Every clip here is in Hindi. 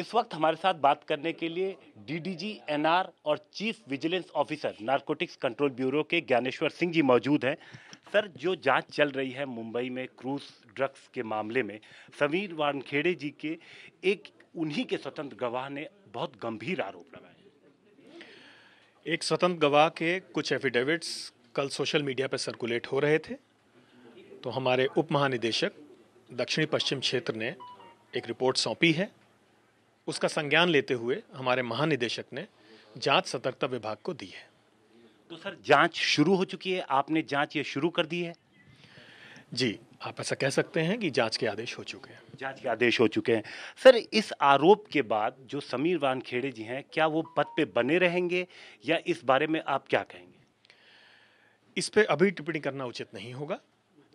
इस वक्त हमारे साथ बात करने के लिए डीडीजी एनआर और chief vigilance officer narcotics control bureau के ज्ञानेश्वर सिंह जी मौजूद हैं सर जो जांच चल रही है मुंबई में क्रूज ड्रग्स के मामले में समीर वानखेड़े जी के एक उन्हीं के स्वतंत्र गवाह ने बहुत गंभीर आरोप लगाए एक स्वतंत्र गवाह के कुछ एफिडेविट्स कल सोशल मीडिया पर सर्कुलेट हो रहे थे तो हमारे उप महानिदेशक दक्षिणी पश्चिम क्षेत्र ने एक रिपोर्ट सौंपी है उसका संज्ञान लेते हुए हमारे महानिदेशक ने जांच सतर्कता विभाग को दी है तो सर जांच शुरू हो चुकी है आपने जांच ये शुरू कर दी है जी आप ऐसा कह सकते हैं कि जांच के आदेश हो चुके हैं जांच के आदेश हो चुके हैं सर इस आरोप के बाद जो समीर वानखेड़े जी हैं क्या वो पद पे बने रहेंगे या इस बारे में आप क्या कहेंगे इस पे अभी टिप्पणी करना उचित नहीं होगा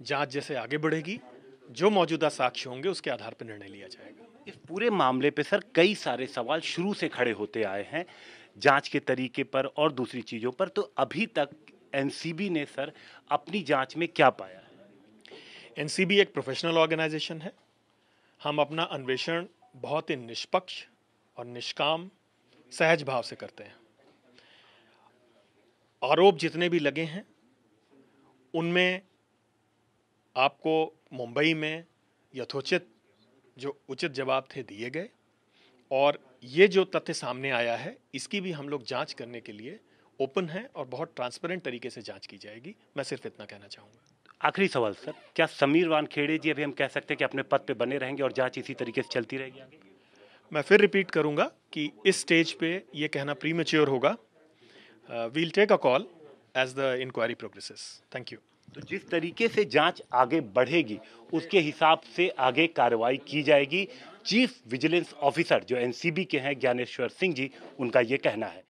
जांच जैसे आगे बढ़ेगी जो मौजूदा साक्ष्य होंगे उसके आधार पर निर्णय लिया जाएगा इस पूरे मामले पे सर कई सारे सवाल शुरू से खड़े होते आए हैं जांच के तरीके पर और दूसरी चीज़ों पर तो अभी तक एनसीबी ने सर अपनी जांच में क्या पाया है एनसीबी एक प्रोफेशनल ऑर्गेनाइजेशन है हम अपना अन्वेषण बहुत ही निष्पक्ष और निष्काम सहज भाव से करते हैं आरोप जितने भी लगे हैं उनमें आपको मुंबई में यथोचित जो उचित जवाब थे दिए गए और ये जो तथ्य सामने आया है इसकी भी हम लोग जांच करने के लिए ओपन है और बहुत ट्रांसपेरेंट तरीके से जांच की जाएगी मैं सिर्फ इतना कहना चाहूँगा आखिरी सवाल सर क्या समीर वानखेड़े जी अभी हम कह सकते हैं कि अपने पद पे बने रहेंगे और जांच इसी तरीके से चलती रहेगी मैं फिर रिपीट करूँगा कि इस स्टेज पे ये कहना प्रीमेच्योर होगा we'll take a call as the inquiry progresses thank you तो जिस तरीके से जांच आगे बढ़ेगी उसके हिसाब से आगे कार्रवाई की जाएगी चीफ विजिलेंस ऑफिसर जो एनसीबी के हैं ज्ञानेश्वर सिंह जी उनका ये कहना है